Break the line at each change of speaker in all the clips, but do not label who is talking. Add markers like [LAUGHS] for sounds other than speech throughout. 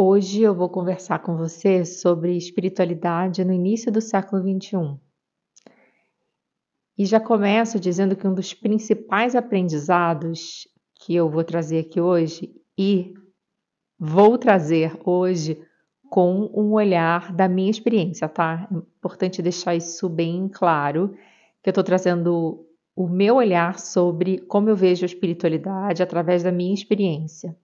Hoje eu vou conversar com você sobre espiritualidade no início do século XXI. E já começo dizendo que um dos principais aprendizados que eu vou trazer aqui hoje e vou trazer hoje com um olhar da minha experiência, tá? É importante deixar isso bem claro, que eu estou trazendo o meu olhar sobre como eu vejo a espiritualidade através da minha experiência.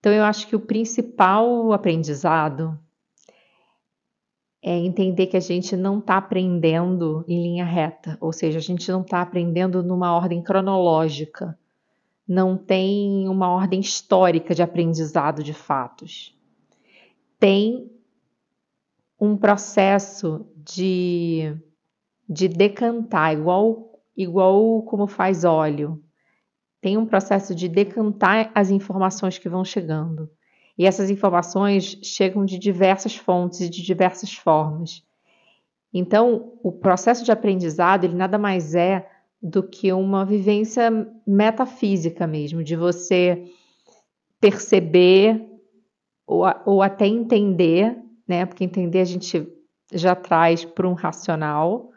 Então, eu acho que o principal aprendizado é entender que a gente não está aprendendo em linha reta, ou seja, a gente não está aprendendo numa ordem cronológica, não tem uma ordem histórica de aprendizado de fatos. Tem um processo de, de decantar, igual, igual como faz óleo tem um processo de decantar as informações que vão chegando. E essas informações chegam de diversas fontes e de diversas formas. Então, o processo de aprendizado, ele nada mais é do que uma vivência metafísica mesmo, de você perceber ou, ou até entender, né? Porque entender a gente já traz para um racional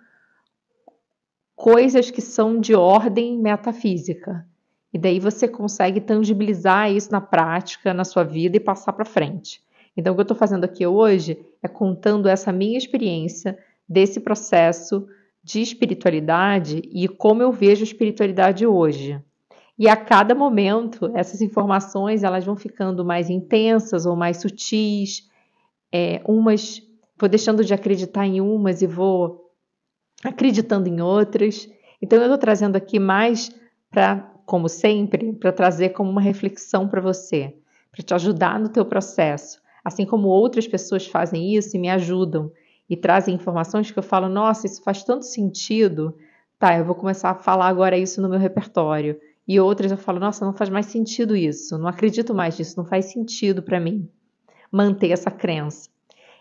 coisas que são de ordem metafísica. E daí você consegue tangibilizar isso na prática, na sua vida e passar para frente. Então, o que eu estou fazendo aqui hoje é contando essa minha experiência desse processo de espiritualidade e como eu vejo a espiritualidade hoje. E a cada momento, essas informações elas vão ficando mais intensas ou mais sutis. É, umas, vou deixando de acreditar em umas e vou acreditando em outras. Então, eu estou trazendo aqui mais para como sempre, para trazer como uma reflexão para você, para te ajudar no teu processo, assim como outras pessoas fazem isso e me ajudam e trazem informações que eu falo, nossa, isso faz tanto sentido, tá, eu vou começar a falar agora isso no meu repertório. E outras eu falo, nossa, não faz mais sentido isso, não acredito mais nisso, não faz sentido para mim manter essa crença.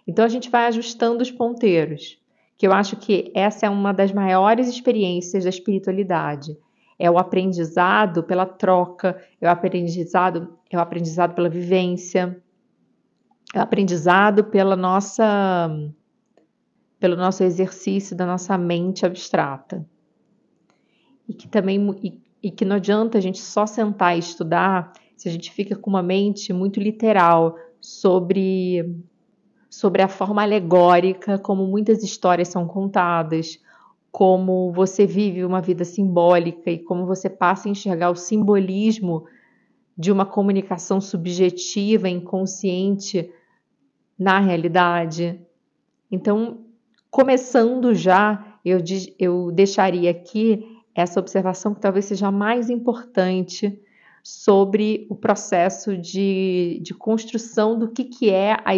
Então a gente vai ajustando os ponteiros, que eu acho que essa é uma das maiores experiências da espiritualidade é o aprendizado pela troca, é o aprendizado, é o aprendizado pela vivência, é o aprendizado pela nossa pelo nosso exercício da nossa mente abstrata. E que também e, e que não adianta a gente só sentar e estudar se a gente fica com uma mente muito literal sobre sobre a forma alegórica como muitas histórias são contadas, como você vive uma vida simbólica e como você passa a enxergar o simbolismo de uma comunicação subjetiva, inconsciente na realidade. Então, começando já, eu, eu deixaria aqui essa observação que talvez seja a mais importante sobre o processo de, de construção do que, que é a,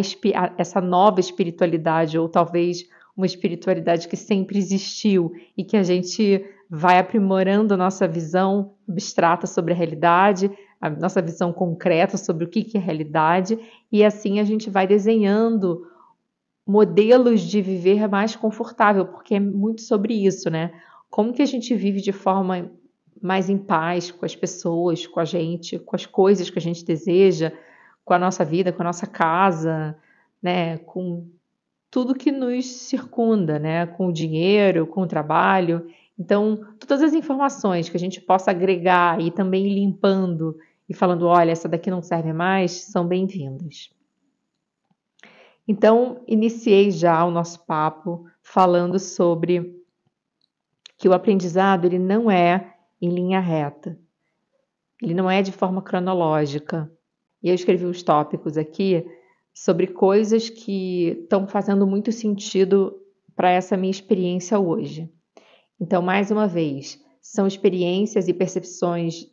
essa nova espiritualidade, ou talvez uma espiritualidade que sempre existiu e que a gente vai aprimorando a nossa visão abstrata sobre a realidade, a nossa visão concreta sobre o que é realidade, e assim a gente vai desenhando modelos de viver mais confortável, porque é muito sobre isso, né? Como que a gente vive de forma mais em paz com as pessoas, com a gente, com as coisas que a gente deseja, com a nossa vida, com a nossa casa, né? Com tudo que nos circunda, né? Com o dinheiro, com o trabalho. Então, todas as informações que a gente possa agregar e também limpando e falando, olha, essa daqui não serve mais, são bem-vindas. Então, iniciei já o nosso papo falando sobre que o aprendizado ele não é em linha reta. Ele não é de forma cronológica. E eu escrevi os tópicos aqui sobre coisas que estão fazendo muito sentido para essa minha experiência hoje. Então, mais uma vez, são experiências e percepções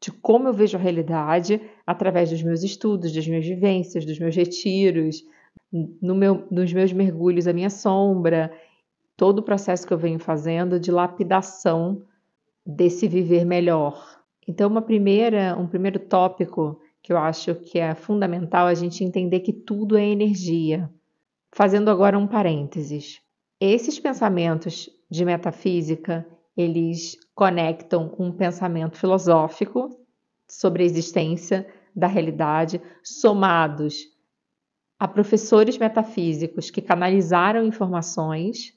de como eu vejo a realidade através dos meus estudos, das minhas vivências, dos meus retiros, no meu, nos meus mergulhos à minha sombra, todo o processo que eu venho fazendo de lapidação desse viver melhor. Então, uma primeira, um primeiro tópico que eu acho que é fundamental a gente entender que tudo é energia. Fazendo agora um parênteses. Esses pensamentos de metafísica, eles conectam com um pensamento filosófico sobre a existência da realidade, somados a professores metafísicos que canalizaram informações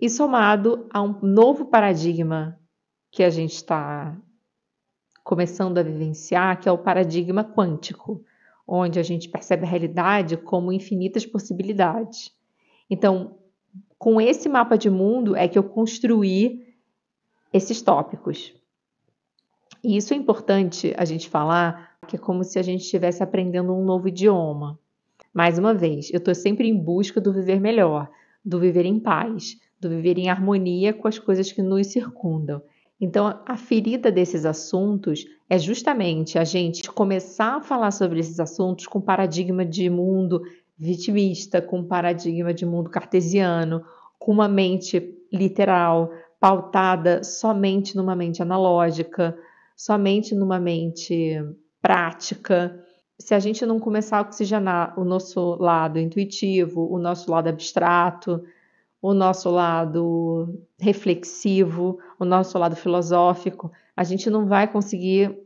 e somado a um novo paradigma que a gente está começando a vivenciar, que é o paradigma quântico, onde a gente percebe a realidade como infinitas possibilidades. Então, com esse mapa de mundo é que eu construí esses tópicos. E isso é importante a gente falar, que é como se a gente estivesse aprendendo um novo idioma. Mais uma vez, eu estou sempre em busca do viver melhor, do viver em paz, do viver em harmonia com as coisas que nos circundam. Então, a ferida desses assuntos é justamente a gente começar a falar sobre esses assuntos com paradigma de mundo vitimista, com paradigma de mundo cartesiano, com uma mente literal, pautada somente numa mente analógica, somente numa mente prática. Se a gente não começar a oxigenar o nosso lado intuitivo, o nosso lado abstrato, o nosso lado reflexivo, o nosso lado filosófico, a gente não vai conseguir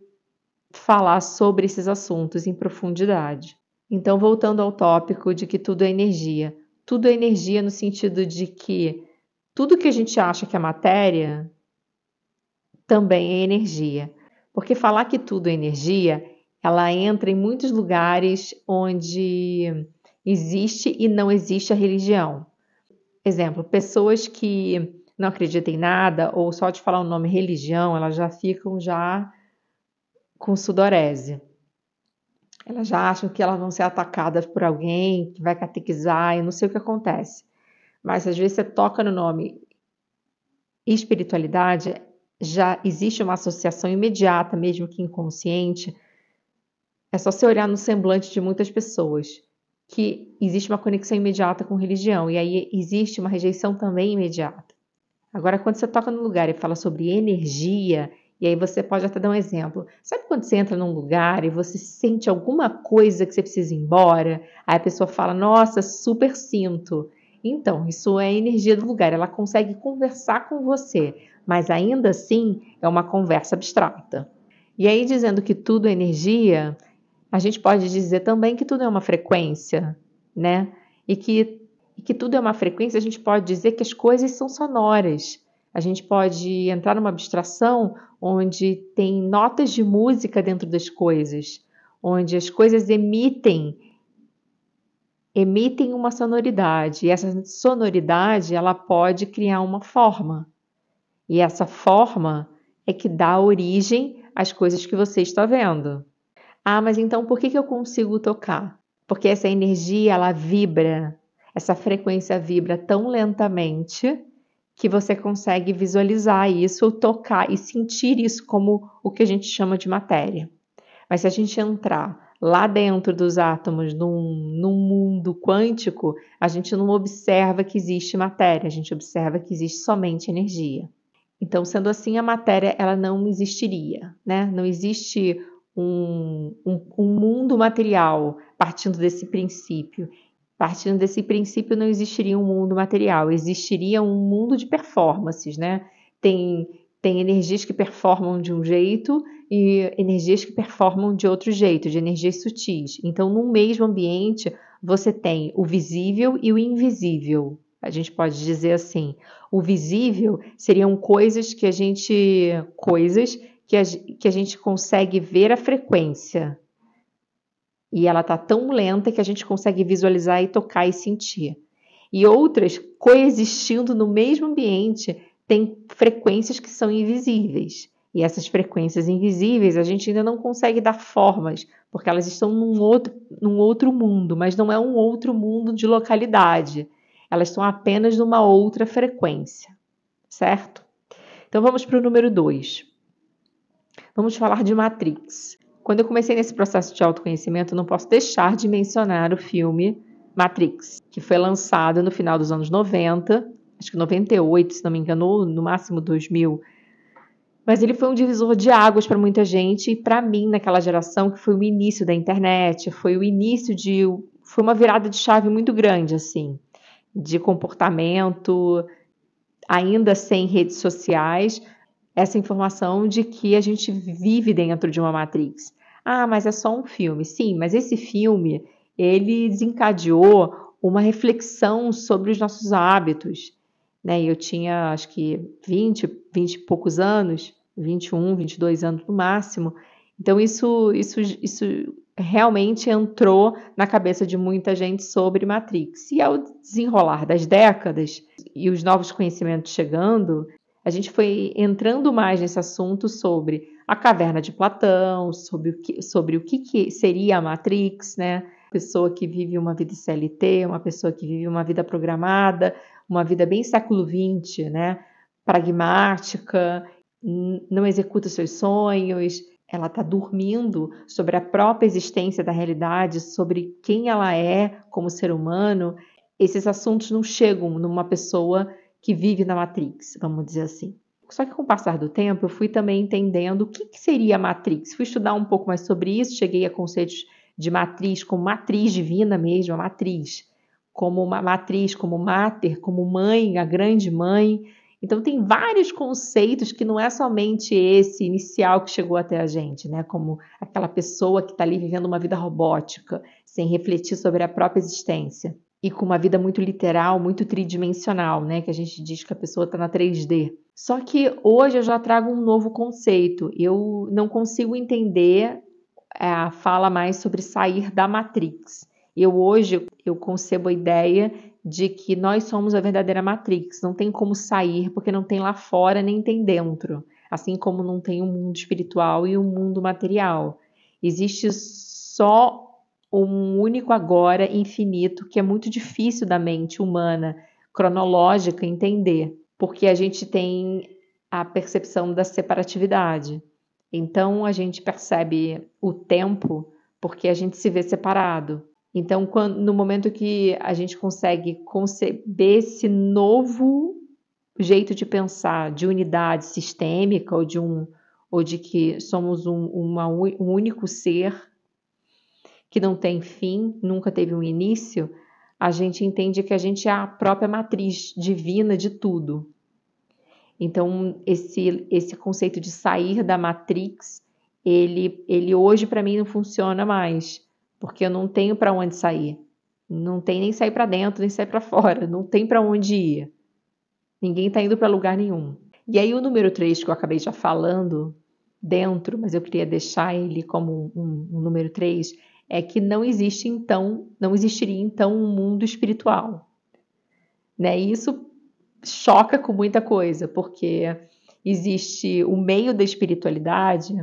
falar sobre esses assuntos em profundidade. Então, voltando ao tópico de que tudo é energia. Tudo é energia no sentido de que tudo que a gente acha que é matéria também é energia. Porque falar que tudo é energia, ela entra em muitos lugares onde existe e não existe a religião. Exemplo, pessoas que não acredita em nada, ou só de falar o nome religião, elas já ficam já com sudorese. Elas já acham que elas vão ser atacadas por alguém, que vai catequizar, eu não sei o que acontece. Mas às vezes você toca no nome espiritualidade, já existe uma associação imediata, mesmo que inconsciente. É só você olhar no semblante de muitas pessoas que existe uma conexão imediata com religião e aí existe uma rejeição também imediata. Agora, quando você toca no lugar e fala sobre energia, e aí você pode até dar um exemplo. Sabe quando você entra num lugar e você sente alguma coisa que você precisa ir embora? Aí a pessoa fala: Nossa, super sinto. Então, isso é a energia do lugar, ela consegue conversar com você, mas ainda assim é uma conversa abstrata. E aí, dizendo que tudo é energia, a gente pode dizer também que tudo é uma frequência, né? E que que tudo é uma frequência, a gente pode dizer que as coisas são sonoras. A gente pode entrar numa abstração onde tem notas de música dentro das coisas, onde as coisas emitem emitem uma sonoridade e essa sonoridade ela pode criar uma forma. E essa forma é que dá origem às coisas que você está vendo. Ah, mas então por que, que eu consigo tocar? Porque essa energia ela vibra, essa frequência vibra tão lentamente que você consegue visualizar isso, tocar e sentir isso como o que a gente chama de matéria. Mas se a gente entrar lá dentro dos átomos, num, num mundo quântico, a gente não observa que existe matéria, a gente observa que existe somente energia. Então, sendo assim, a matéria ela não existiria, né? Não existe um, um, um mundo material partindo desse princípio. Partindo desse princípio, não existiria um mundo material, existiria um mundo de performances, né? Tem, tem energias que performam de um jeito e energias que performam de outro jeito, de energias sutis. Então, no mesmo ambiente, você tem o visível e o invisível. A gente pode dizer assim: o visível seriam coisas que a gente. coisas que a, que a gente consegue ver a frequência, e ela está tão lenta que a gente consegue visualizar e tocar e sentir. E outras coexistindo no mesmo ambiente têm frequências que são invisíveis. E essas frequências invisíveis a gente ainda não consegue dar formas, porque elas estão num outro, num outro mundo, mas não é um outro mundo de localidade. Elas estão apenas numa outra frequência, certo? Então vamos para o número 2. Vamos falar de matrix. Quando eu comecei nesse processo de autoconhecimento, não posso deixar de mencionar o filme Matrix, que foi lançado no final dos anos 90, acho que 98, se não me engano, ou no máximo 2000. Mas ele foi um divisor de águas para muita gente e para mim naquela geração que foi o início da internet, foi o início de foi uma virada de chave muito grande assim, de comportamento, ainda sem redes sociais, essa informação de que a gente vive dentro de uma matrix. Ah, mas é só um filme. Sim, mas esse filme ele desencadeou uma reflexão sobre os nossos hábitos. Né? Eu tinha acho que 20, 20 e poucos anos, 21, 22 anos no máximo. Então isso, isso, isso realmente entrou na cabeça de muita gente sobre Matrix. E ao desenrolar das décadas e os novos conhecimentos chegando, a gente foi entrando mais nesse assunto sobre a caverna de Platão, sobre o que, sobre o que, que seria a Matrix, né? Pessoa que vive uma vida CLT, uma pessoa que vive uma vida programada, uma vida bem século XX, né? Pragmática, não executa seus sonhos, ela está dormindo sobre a própria existência da realidade, sobre quem ela é como ser humano. Esses assuntos não chegam numa pessoa que vive na Matrix, vamos dizer assim. Só que com o passar do tempo, eu fui também entendendo o que, que seria a matrix. Fui estudar um pouco mais sobre isso, cheguei a conceitos de matriz como matriz divina mesmo, a matriz, como uma matriz, como mater, como mãe, a grande mãe. Então tem vários conceitos que não é somente esse inicial que chegou até a gente, né? Como aquela pessoa que está ali vivendo uma vida robótica, sem refletir sobre a própria existência e com uma vida muito literal, muito tridimensional, né? Que a gente diz que a pessoa está na 3D. Só que hoje eu já trago um novo conceito. Eu não consigo entender é, a fala mais sobre sair da Matrix. Eu hoje eu concebo a ideia de que nós somos a verdadeira Matrix. Não tem como sair porque não tem lá fora nem tem dentro. Assim como não tem o um mundo espiritual e o um mundo material. Existe só um único agora infinito que é muito difícil da mente humana cronológica entender, porque a gente tem a percepção da separatividade. Então a gente percebe o tempo porque a gente se vê separado. Então, quando, no momento que a gente consegue conceber esse novo jeito de pensar, de unidade sistêmica ou de um ou de que somos um, uma, um único ser que não tem fim, nunca teve um início, a gente entende que a gente é a própria matriz divina de tudo. Então, esse, esse conceito de sair da matrix, ele, ele hoje para mim não funciona mais, porque eu não tenho para onde sair. Não tem nem sair para dentro, nem sair para fora, não tem para onde ir. Ninguém está indo para lugar nenhum. E aí o número 3 que eu acabei já falando dentro, mas eu queria deixar ele como um, um número 3, é que não existe então, não existiria então um mundo espiritual. Né? E isso choca com muita coisa, porque existe o meio da espiritualidade,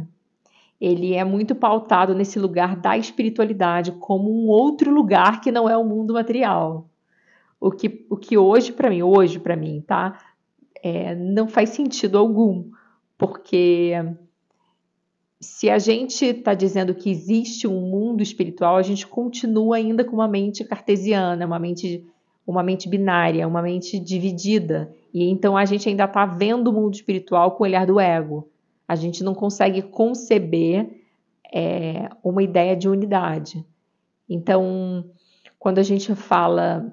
ele é muito pautado nesse lugar da espiritualidade como um outro lugar que não é o mundo material. O que, o que hoje para mim, hoje para mim, tá? É, não faz sentido algum, porque se a gente está dizendo que existe um mundo espiritual, a gente continua ainda com uma mente cartesiana, uma mente, uma mente binária, uma mente dividida. E então a gente ainda está vendo o mundo espiritual com o olhar do ego. A gente não consegue conceber é, uma ideia de unidade. Então, quando a gente fala,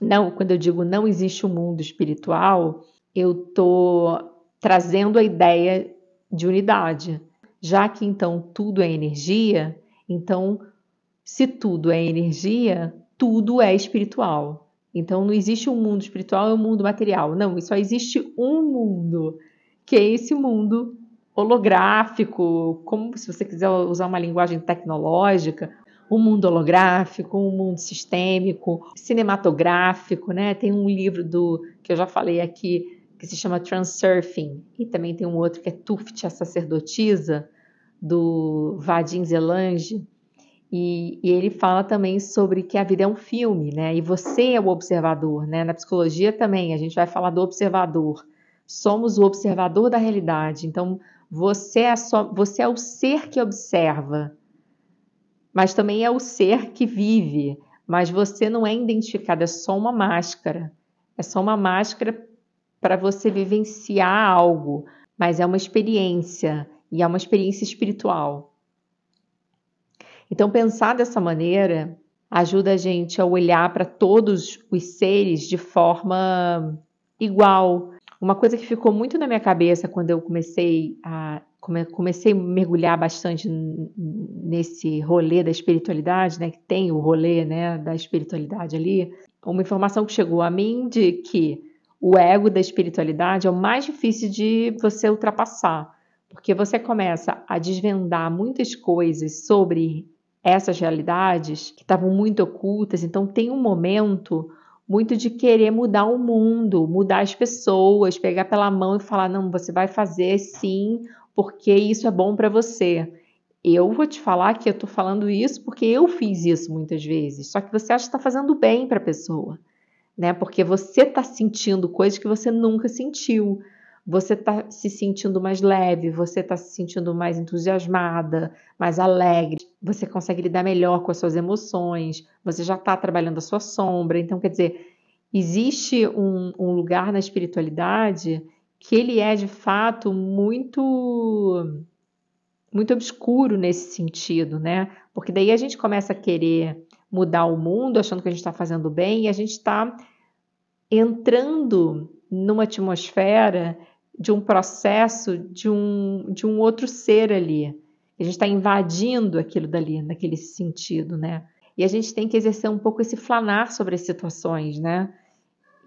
não, quando eu digo não existe um mundo espiritual, eu estou trazendo a ideia de unidade já que então tudo é energia, então se tudo é energia, tudo é espiritual. Então não existe um mundo espiritual e um mundo material. Não, só existe um mundo, que é esse mundo holográfico, como se você quiser usar uma linguagem tecnológica, um mundo holográfico, um mundo sistêmico, cinematográfico, né? Tem um livro do que eu já falei aqui que se chama Transurfing, e também tem um outro que é Tuft, a sacerdotisa, do Vadim Zelange. E, e, ele fala também sobre que a vida é um filme, né? E você é o observador, né? Na psicologia também, a gente vai falar do observador. Somos o observador da realidade. Então, você é, só, você é o ser que observa, mas também é o ser que vive. Mas você não é identificado, é só uma máscara. É só uma máscara para você vivenciar algo, mas é uma experiência e é uma experiência espiritual. Então, pensar dessa maneira ajuda a gente a olhar para todos os seres de forma igual. Uma coisa que ficou muito na minha cabeça quando eu comecei a comecei a mergulhar bastante nesse rolê da espiritualidade, né, que tem o rolê, né, da espiritualidade ali, uma informação que chegou a mim de que o ego da espiritualidade é o mais difícil de você ultrapassar, porque você começa a desvendar muitas coisas sobre essas realidades que estavam muito ocultas, então tem um momento muito de querer mudar o mundo, mudar as pessoas, pegar pela mão e falar: "Não, você vai fazer sim, porque isso é bom para você". Eu vou te falar que eu estou falando isso porque eu fiz isso muitas vezes, só que você acha que está fazendo bem para a pessoa né? Porque você está sentindo coisas que você nunca sentiu. Você está se sentindo mais leve, você está se sentindo mais entusiasmada, mais alegre, você consegue lidar melhor com as suas emoções, você já está trabalhando a sua sombra. Então, quer dizer, existe um, um lugar na espiritualidade que ele é de fato muito muito obscuro nesse sentido, né? Porque daí a gente começa a querer mudar o mundo, achando que a gente está fazendo bem, e a gente está entrando numa atmosfera de um processo de um, de um outro ser ali. A gente está invadindo aquilo dali, naquele sentido, né? E a gente tem que exercer um pouco esse flanar sobre as situações, né?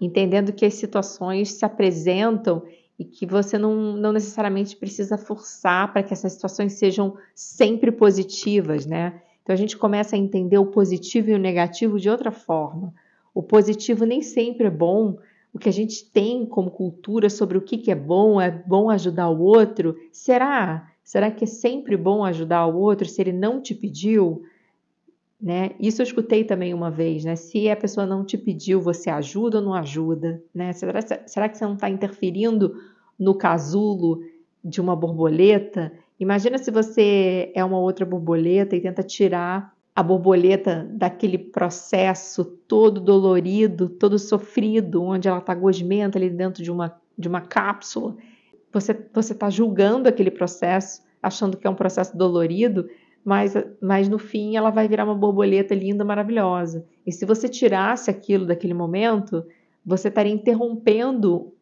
Entendendo que as situações se apresentam e que você não, não necessariamente precisa forçar para que essas situações sejam sempre positivas, né? Então a gente começa a entender o positivo e o negativo de outra forma. O positivo nem sempre é bom. O que a gente tem como cultura sobre o que, que é bom, é bom ajudar o outro? Será? Será que é sempre bom ajudar o outro se ele não te pediu? Né? Isso eu escutei também uma vez, né? Se a pessoa não te pediu, você ajuda ou não ajuda, né? Será, será que você não está interferindo no casulo de uma borboleta Imagina se você é uma outra borboleta e tenta tirar a borboleta daquele processo todo dolorido, todo sofrido, onde ela está gosmenta ali dentro de uma, de uma cápsula. Você está julgando aquele processo, achando que é um processo dolorido, mas, mas no fim ela vai virar uma borboleta linda, maravilhosa. E se você tirasse aquilo daquele momento, você estaria interrompendo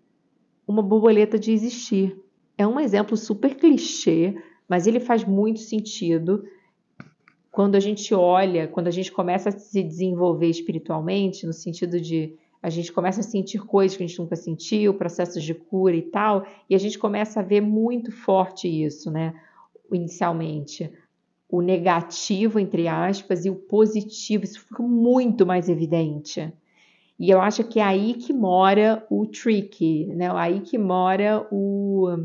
uma borboleta de existir. É um exemplo super clichê, mas ele faz muito sentido quando a gente olha, quando a gente começa a se desenvolver espiritualmente, no sentido de a gente começa a sentir coisas que a gente nunca sentiu, processos de cura e tal, e a gente começa a ver muito forte isso, né? Inicialmente, o negativo, entre aspas, e o positivo, isso fica muito mais evidente. E eu acho que é aí que mora o trick, né? É aí que mora o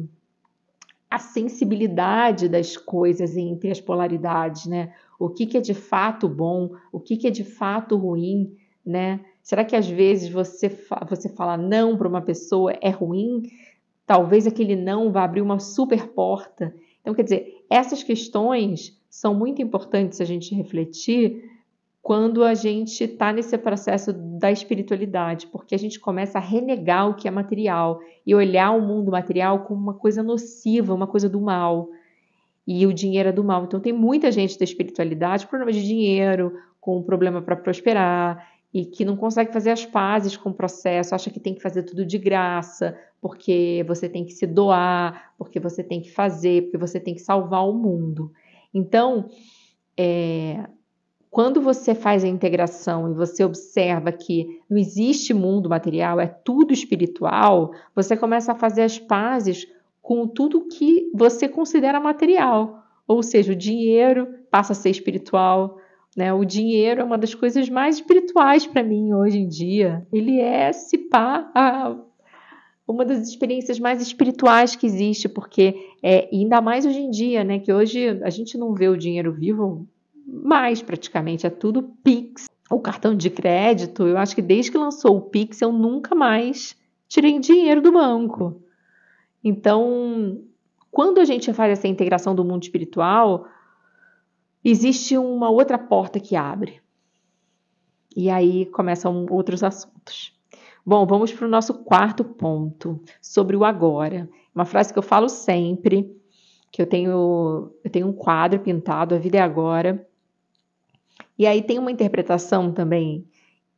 a sensibilidade das coisas entre as polaridades, né? O que, que é de fato bom, o que, que é de fato ruim, né? Será que às vezes você, fa você fala não para uma pessoa é ruim? Talvez aquele não vá abrir uma super porta. Então, quer dizer, essas questões são muito importantes a gente refletir quando a gente está nesse processo da espiritualidade, porque a gente começa a renegar o que é material e olhar o mundo material como uma coisa nociva, uma coisa do mal. E o dinheiro é do mal. Então, tem muita gente da espiritualidade com problema de dinheiro, com problema para prosperar, e que não consegue fazer as pazes com o processo, acha que tem que fazer tudo de graça, porque você tem que se doar, porque você tem que fazer, porque você tem que salvar o mundo. Então, é, quando você faz a integração e você observa que não existe mundo material, é tudo espiritual, você começa a fazer as pazes com tudo que você considera material. Ou seja, o dinheiro passa a ser espiritual. Né? O dinheiro é uma das coisas mais espirituais para mim hoje em dia. Ele é, se pá, a, uma das experiências mais espirituais que existe, porque é, ainda mais hoje em dia, né? que hoje a gente não vê o dinheiro vivo mais praticamente, é tudo Pix o cartão de crédito. Eu acho que desde que lançou o Pix eu nunca mais tirei dinheiro do banco. Então, quando a gente faz essa integração do mundo espiritual, existe uma outra porta que abre. E aí começam outros assuntos. Bom, vamos para o nosso quarto ponto, sobre o agora. Uma frase que eu falo sempre, que eu tenho, eu tenho um quadro pintado, A Vida é Agora, e aí tem uma interpretação também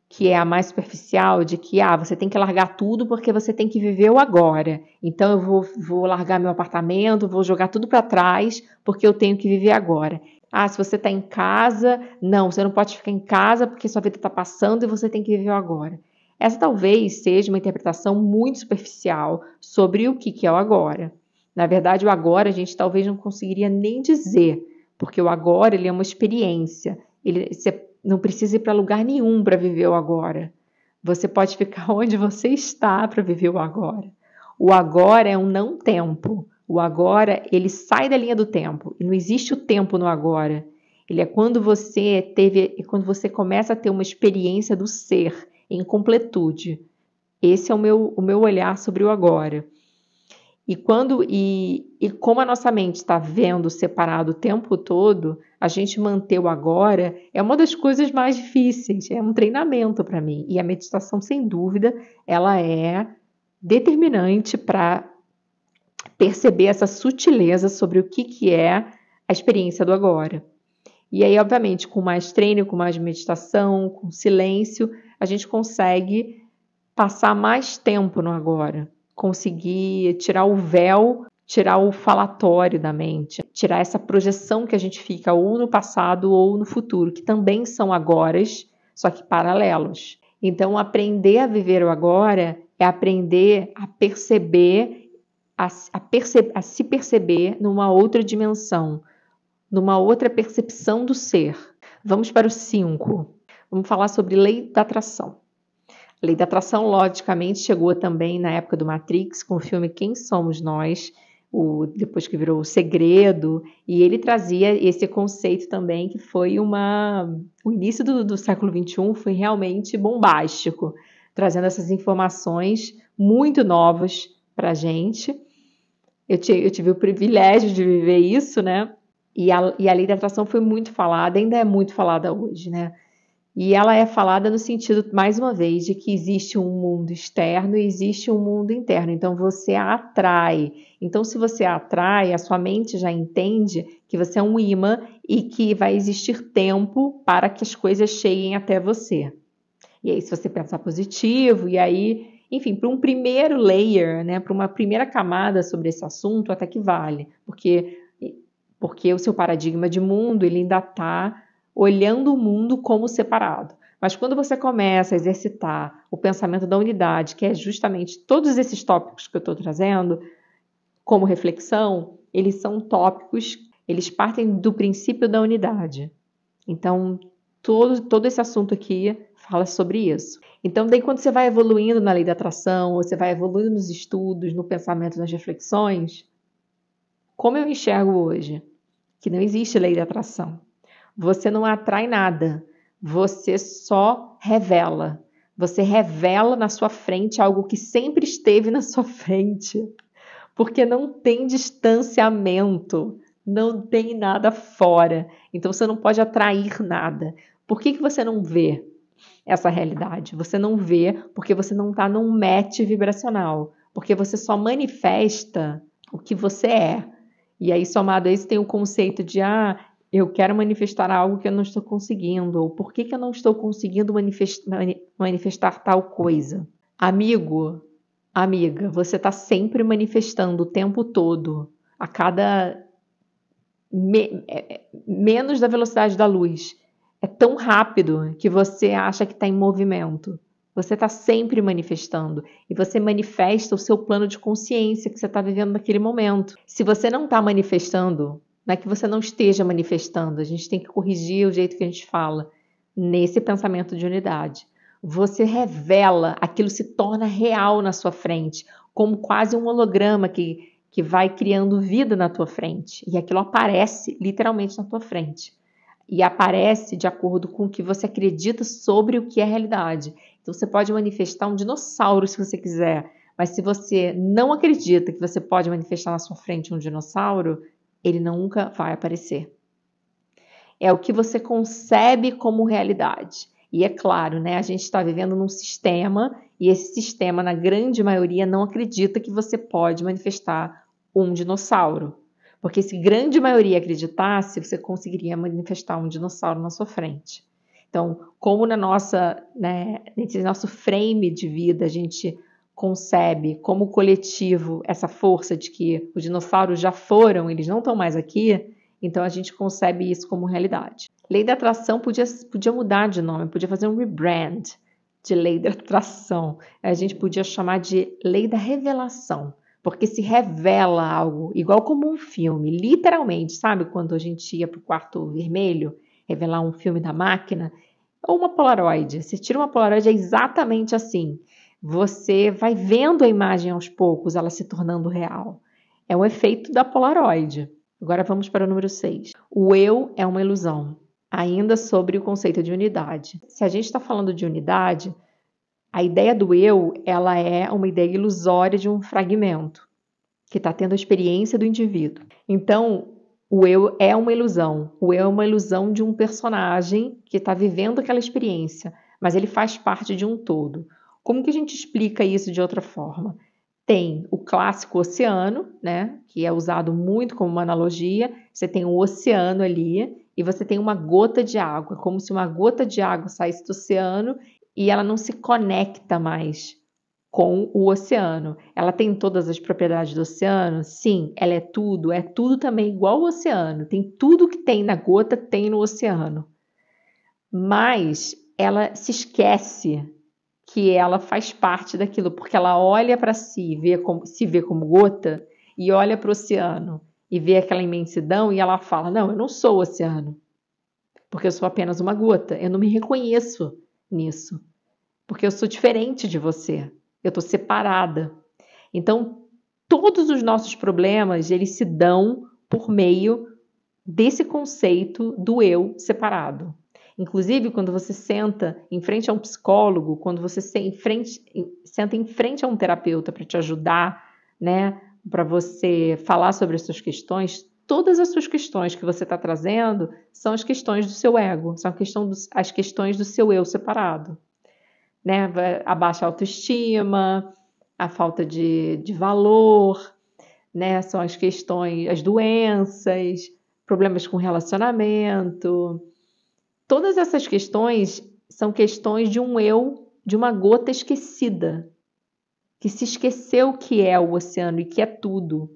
que é a mais superficial de que ah, você tem que largar tudo porque você tem que viver o agora. Então eu vou, vou largar meu apartamento, vou jogar tudo para trás porque eu tenho que viver agora. Ah, se você está em casa, não, você não pode ficar em casa porque sua vida está passando e você tem que viver o agora. Essa talvez seja uma interpretação muito superficial sobre o que, que é o agora. Na verdade, o agora a gente talvez não conseguiria nem dizer, porque o agora ele é uma experiência, ele, você não precisa ir para lugar nenhum para viver o agora. Você pode ficar [LAUGHS] onde você está para viver o agora. O agora é um não tempo. O agora, ele sai da linha do tempo. não existe o tempo no agora. Ele é quando você teve, é quando você começa a ter uma experiência do ser em completude. Esse é o meu, o meu olhar sobre o agora. E quando e, e como a nossa mente está vendo separado o tempo todo, a gente manter o agora é uma das coisas mais difíceis. É um treinamento para mim. E a meditação, sem dúvida, ela é determinante para perceber essa sutileza sobre o que, que é a experiência do agora. E aí, obviamente, com mais treino, com mais meditação, com silêncio, a gente consegue passar mais tempo no agora conseguir tirar o véu, tirar o falatório da mente, tirar essa projeção que a gente fica ou no passado ou no futuro, que também são agoras, só que paralelos. Então, aprender a viver o agora é aprender a perceber, a, a, perce, a se perceber numa outra dimensão, numa outra percepção do ser. Vamos para o 5. Vamos falar sobre lei da atração. A lei da atração, logicamente, chegou também na época do Matrix, com o filme Quem Somos Nós, o, depois que virou O Segredo, e ele trazia esse conceito também, que foi uma. O início do, do século XXI foi realmente bombástico, trazendo essas informações muito novas para a gente. Eu, te, eu tive o privilégio de viver isso, né? E a, e a lei da atração foi muito falada, ainda é muito falada hoje, né? E ela é falada no sentido, mais uma vez, de que existe um mundo externo e existe um mundo interno. Então você a atrai. Então, se você a atrai, a sua mente já entende que você é um imã e que vai existir tempo para que as coisas cheguem até você. E aí, se você pensar positivo, e aí, enfim, para um primeiro layer, né, para uma primeira camada sobre esse assunto, até que vale, porque porque o seu paradigma de mundo ele ainda está olhando o mundo como separado. Mas quando você começa a exercitar o pensamento da unidade, que é justamente todos esses tópicos que eu estou trazendo como reflexão, eles são tópicos, eles partem do princípio da unidade. Então, todo, todo esse assunto aqui fala sobre isso. Então, daí quando você vai evoluindo na lei da atração, ou você vai evoluindo nos estudos, no pensamento, nas reflexões, como eu enxergo hoje que não existe lei da atração. Você não atrai nada, você só revela. Você revela na sua frente algo que sempre esteve na sua frente, porque não tem distanciamento, não tem nada fora. Então você não pode atrair nada. Por que, que você não vê essa realidade? Você não vê porque você não está num match vibracional, porque você só manifesta o que você é. E aí, somado a isso, tem o conceito de ah, eu quero manifestar algo que eu não estou conseguindo, ou por que, que eu não estou conseguindo manifestar, manifestar tal coisa. Amigo, amiga, você está sempre manifestando o tempo todo, a cada. Me, é, é, menos da velocidade da luz. É tão rápido que você acha que está em movimento. Você está sempre manifestando e você manifesta o seu plano de consciência que você está vivendo naquele momento. Se você não está manifestando não é que você não esteja manifestando, a gente tem que corrigir o jeito que a gente fala nesse pensamento de unidade. Você revela, aquilo se torna real na sua frente, como quase um holograma que, que vai criando vida na tua frente. E aquilo aparece literalmente na tua frente. E aparece de acordo com o que você acredita sobre o que é realidade. Então você pode manifestar um dinossauro se você quiser, mas se você não acredita que você pode manifestar na sua frente um dinossauro, ele nunca vai aparecer. É o que você concebe como realidade. E é claro, né? A gente está vivendo num sistema e esse sistema, na grande maioria, não acredita que você pode manifestar um dinossauro. Porque se grande maioria acreditasse, você conseguiria manifestar um dinossauro na sua frente. Então, como na nossa, né, nesse nosso frame de vida a gente concebe como coletivo essa força de que os dinossauros já foram, eles não estão mais aqui, então a gente concebe isso como realidade. Lei da atração podia, podia mudar de nome, podia fazer um rebrand de lei da atração. A gente podia chamar de lei da revelação, porque se revela algo, igual como um filme, literalmente, sabe? Quando a gente ia para o quarto vermelho revelar um filme da máquina, ou uma Polaroid. Você tira uma Polaroid, é exatamente assim você vai vendo a imagem aos poucos, ela se tornando real. É um efeito da Polaroid. Agora vamos para o número 6. O eu é uma ilusão, ainda sobre o conceito de unidade. Se a gente está falando de unidade, a ideia do eu ela é uma ideia ilusória de um fragmento que está tendo a experiência do indivíduo. Então, o eu é uma ilusão. O eu é uma ilusão de um personagem que está vivendo aquela experiência, mas ele faz parte de um todo. Como que a gente explica isso de outra forma? Tem o clássico oceano, né, que é usado muito como uma analogia. Você tem um oceano ali e você tem uma gota de água, como se uma gota de água saísse do oceano e ela não se conecta mais com o oceano. Ela tem todas as propriedades do oceano? Sim, ela é tudo, é tudo também igual ao oceano. Tem tudo que tem na gota, tem no oceano. Mas ela se esquece que ela faz parte daquilo, porque ela olha para si, vê se vê como gota e olha para o oceano e vê aquela imensidão e ela fala: Não, eu não sou o oceano, porque eu sou apenas uma gota, eu não me reconheço nisso, porque eu sou diferente de você, eu estou separada. Então, todos os nossos problemas eles se dão por meio desse conceito do eu separado. Inclusive, quando você senta em frente a um psicólogo, quando você se em frente, senta em frente a um terapeuta para te ajudar, né, para você falar sobre as suas questões, todas as suas questões que você está trazendo são as questões do seu ego, são as questões do seu eu separado. Né? A baixa autoestima, a falta de, de valor, né? são as questões, as doenças, problemas com relacionamento, Todas essas questões são questões de um eu, de uma gota esquecida, que se esqueceu que é o oceano e que é tudo,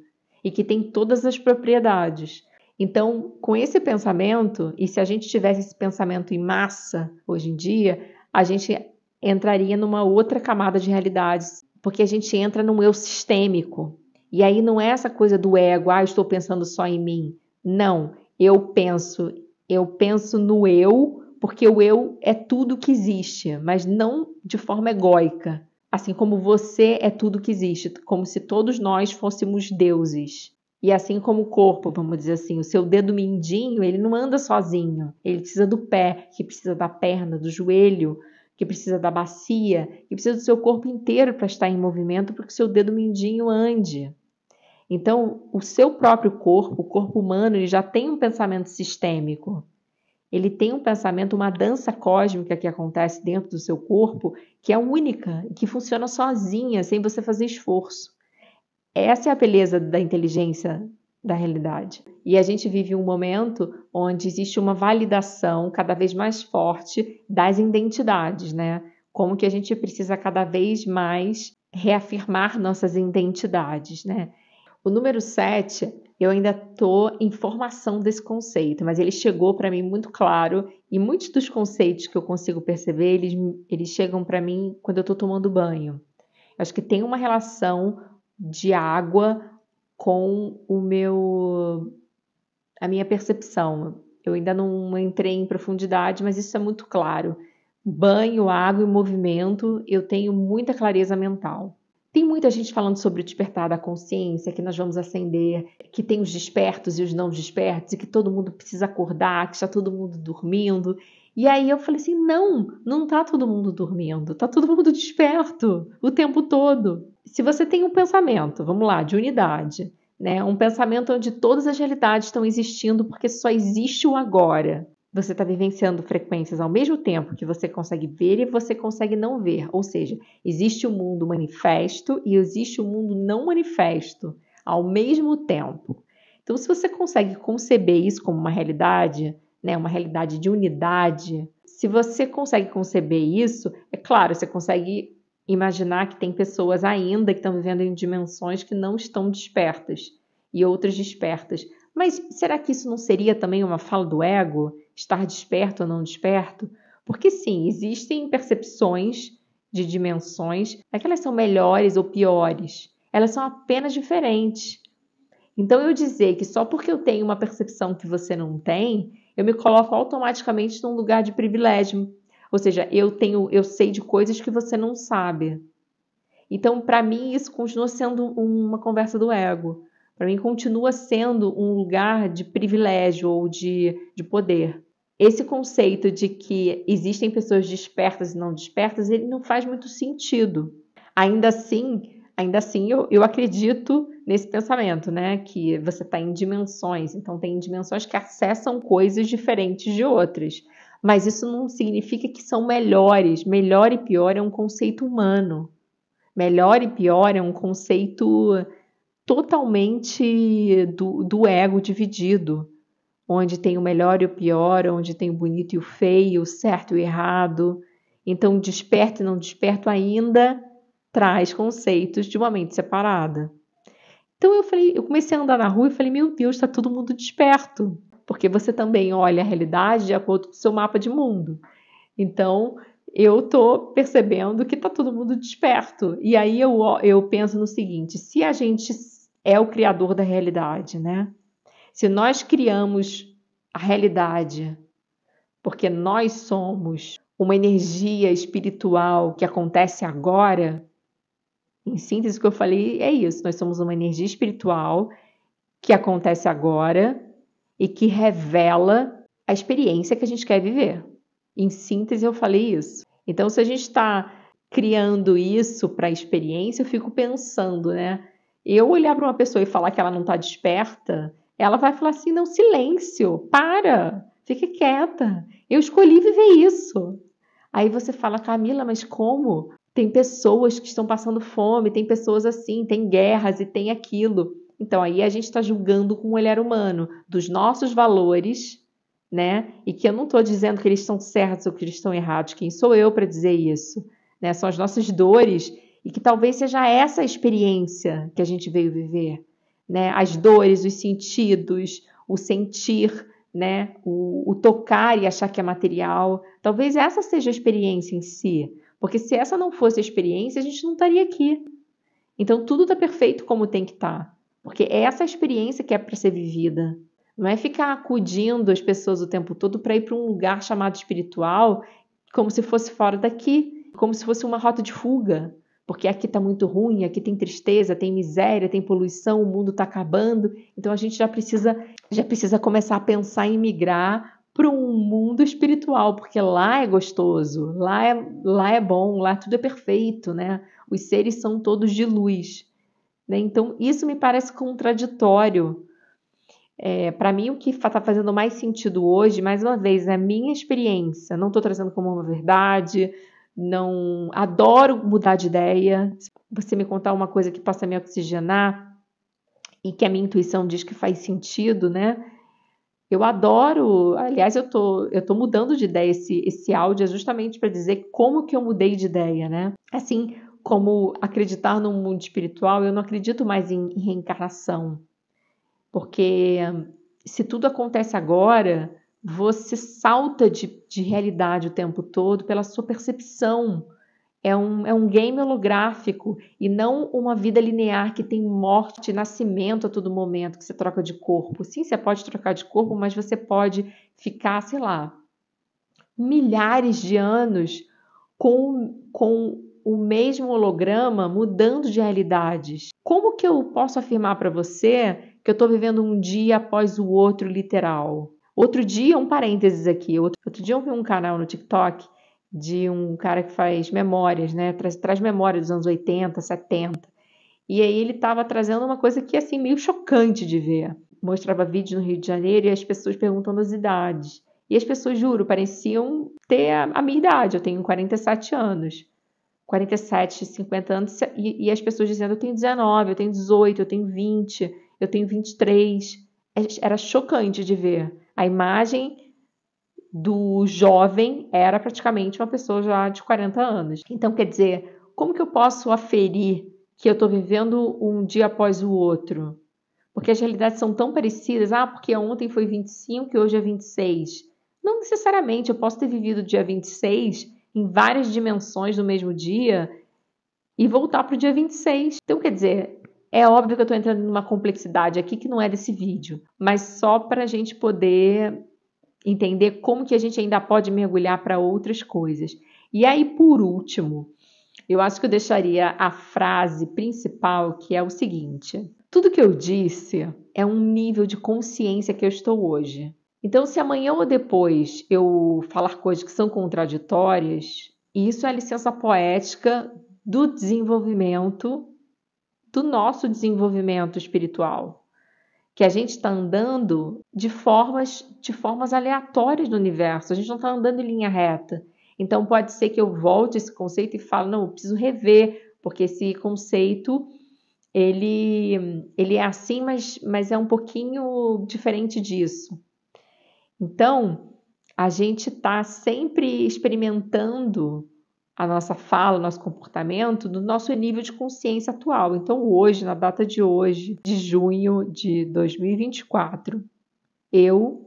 e que tem todas as propriedades. Então, com esse pensamento, e se a gente tivesse esse pensamento em massa hoje em dia, a gente entraria numa outra camada de realidades, porque a gente entra num eu sistêmico. E aí não é essa coisa do ego, ah, estou pensando só em mim. Não, eu penso eu penso no eu, porque o eu é tudo que existe, mas não de forma egóica. Assim como você é tudo que existe, como se todos nós fôssemos deuses. E assim como o corpo, vamos dizer assim, o seu dedo mindinho, ele não anda sozinho. Ele precisa do pé, que precisa da perna, do joelho, que precisa da bacia, que precisa do seu corpo inteiro para estar em movimento, para que o seu dedo mindinho ande. Então, o seu próprio corpo, o corpo humano, ele já tem um pensamento sistêmico. Ele tem um pensamento, uma dança cósmica que acontece dentro do seu corpo, que é única e que funciona sozinha, sem você fazer esforço. Essa é a beleza da inteligência da realidade. E a gente vive um momento onde existe uma validação cada vez mais forte das identidades, né? Como que a gente precisa cada vez mais reafirmar nossas identidades, né? O número 7, eu ainda tô em formação desse conceito, mas ele chegou para mim muito claro e muitos dos conceitos que eu consigo perceber, eles, eles chegam para mim quando eu estou tomando banho. Eu acho que tem uma relação de água com o meu a minha percepção. Eu ainda não entrei em profundidade, mas isso é muito claro. Banho, água e movimento, eu tenho muita clareza mental. Tem muita gente falando sobre o despertar da consciência, que nós vamos acender, que tem os despertos e os não despertos, e que todo mundo precisa acordar, que está todo mundo dormindo. E aí eu falei assim: não, não está todo mundo dormindo, está todo mundo desperto o tempo todo. Se você tem um pensamento, vamos lá, de unidade, né? um pensamento onde todas as realidades estão existindo porque só existe o agora, você está vivenciando frequências ao mesmo tempo que você consegue ver e você consegue não ver. Ou seja, existe o um mundo manifesto e existe o um mundo não manifesto ao mesmo tempo. Então, se você consegue conceber isso como uma realidade, né, uma realidade de unidade, se você consegue conceber isso, é claro, você consegue imaginar que tem pessoas ainda que estão vivendo em dimensões que não estão despertas e outras despertas. Mas será que isso não seria também uma fala do ego? estar desperto ou não desperto? Porque sim, existem percepções de dimensões, não é que elas são melhores ou piores, elas são apenas diferentes. Então eu dizer que só porque eu tenho uma percepção que você não tem, eu me coloco automaticamente num lugar de privilégio. Ou seja, eu tenho, eu sei de coisas que você não sabe. Então, para mim, isso continua sendo uma conversa do ego. Para mim, continua sendo um lugar de privilégio ou de, de poder esse conceito de que existem pessoas despertas e não despertas, ele não faz muito sentido. Ainda assim, ainda assim eu, eu acredito nesse pensamento, né? Que você está em dimensões, então tem dimensões que acessam coisas diferentes de outras. Mas isso não significa que são melhores. Melhor e pior é um conceito humano. Melhor e pior é um conceito totalmente do, do ego dividido onde tem o melhor e o pior, onde tem o bonito e o feio, o certo e o errado. Então, desperto e não desperto ainda traz conceitos de uma mente separada. Então eu falei, eu comecei a andar na rua e falei, meu Deus, está todo mundo desperto, porque você também olha a realidade de acordo com o seu mapa de mundo. Então eu tô percebendo que está todo mundo desperto. E aí eu, eu penso no seguinte: se a gente é o criador da realidade, né? Se nós criamos a realidade, porque nós somos uma energia espiritual que acontece agora, em síntese, o que eu falei é isso: nós somos uma energia espiritual que acontece agora e que revela a experiência que a gente quer viver. Em síntese, eu falei isso. Então, se a gente está criando isso para a experiência, eu fico pensando, né? Eu olhar para uma pessoa e falar que ela não está desperta ela vai falar assim: não, silêncio, para, fique quieta. Eu escolhi viver isso. Aí você fala, Camila, mas como? Tem pessoas que estão passando fome, tem pessoas assim, tem guerras e tem aquilo. Então aí a gente está julgando com o olhar humano dos nossos valores, né? E que eu não estou dizendo que eles estão certos ou que eles estão errados. Quem sou eu para dizer isso? Né? São as nossas dores e que talvez seja essa a experiência que a gente veio viver né? As dores, os sentidos, o sentir, né? O, o tocar e achar que é material. Talvez essa seja a experiência em si, porque se essa não fosse a experiência, a gente não estaria aqui. Então tudo está perfeito como tem que estar, tá, porque é essa experiência que é para ser vivida. Não é ficar acudindo as pessoas o tempo todo para ir para um lugar chamado espiritual como se fosse fora daqui, como se fosse uma rota de fuga porque aqui está muito ruim, aqui tem tristeza, tem miséria, tem poluição, o mundo está acabando. Então a gente já precisa, já precisa começar a pensar em migrar para um mundo espiritual, porque lá é gostoso, lá é, lá é bom, lá tudo é perfeito, né? Os seres são todos de luz. Né? Então isso me parece contraditório. É, para mim, o que está fazendo mais sentido hoje, mais uma vez, é a minha experiência. Não estou trazendo como uma verdade, não adoro mudar de ideia. Se você me contar uma coisa que possa me oxigenar e que a minha intuição diz que faz sentido, né? Eu adoro, aliás, eu tô, eu tô mudando de ideia esse, esse áudio é justamente para dizer como que eu mudei de ideia, né? Assim como acreditar no mundo espiritual, eu não acredito mais em, em reencarnação. Porque se tudo acontece agora, você salta de, de realidade o tempo todo pela sua percepção. É um, é um game holográfico e não uma vida linear que tem morte, nascimento a todo momento, que você troca de corpo. Sim, você pode trocar de corpo, mas você pode ficar, sei lá, milhares de anos com, com o mesmo holograma mudando de realidades. Como que eu posso afirmar para você que eu estou vivendo um dia após o outro literal? Outro dia, um parênteses aqui, outro, outro dia eu vi um canal no TikTok de um cara que faz memórias, né? Traz, traz memórias dos anos 80, 70. E aí ele estava trazendo uma coisa que assim meio chocante de ver. Mostrava vídeos no Rio de Janeiro e as pessoas perguntando as idades. E as pessoas, juro, pareciam ter a, a minha idade. Eu tenho 47 anos. 47, 50 anos. E, e as pessoas dizendo, eu tenho 19, eu tenho 18, eu tenho 20, eu tenho 23. É, era chocante de ver a imagem do jovem era praticamente uma pessoa já de 40 anos. Então, quer dizer, como que eu posso aferir que eu estou vivendo um dia após o outro? Porque as realidades são tão parecidas. Ah, porque ontem foi 25 e hoje é 26. Não necessariamente, eu posso ter vivido o dia 26 em várias dimensões no mesmo dia e voltar para o dia 26. Então, quer dizer, é óbvio que eu estou entrando numa complexidade aqui que não é desse vídeo, mas só para a gente poder entender como que a gente ainda pode mergulhar para outras coisas. E aí, por último, eu acho que eu deixaria a frase principal, que é o seguinte: tudo que eu disse é um nível de consciência que eu estou hoje. Então, se amanhã ou depois eu falar coisas que são contraditórias, isso é a licença poética do desenvolvimento do nosso desenvolvimento espiritual, que a gente está andando de formas, de formas aleatórias no universo, a gente não está andando em linha reta. Então pode ser que eu volte esse conceito e fale, não, eu preciso rever, porque esse conceito ele, ele é assim, mas, mas é um pouquinho diferente disso. Então a gente está sempre experimentando a nossa fala, o nosso comportamento do nosso nível de consciência atual. Então, hoje, na data de hoje, de junho de 2024, eu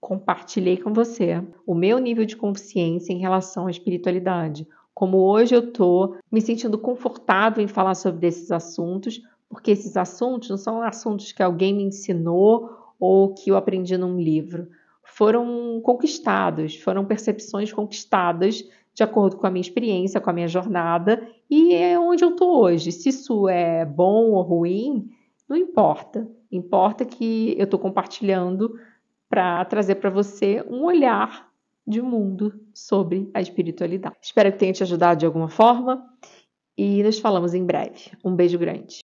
compartilhei com você o meu nível de consciência em relação à espiritualidade. Como hoje eu estou me sentindo confortável em falar sobre esses assuntos, porque esses assuntos não são assuntos que alguém me ensinou ou que eu aprendi num livro. Foram conquistados, foram percepções conquistadas de acordo com a minha experiência, com a minha jornada e é onde eu estou hoje. Se isso é bom ou ruim, não importa. Importa que eu estou compartilhando para trazer para você um olhar de mundo sobre a espiritualidade. Espero que tenha te ajudado de alguma forma e nos falamos em breve. Um beijo grande.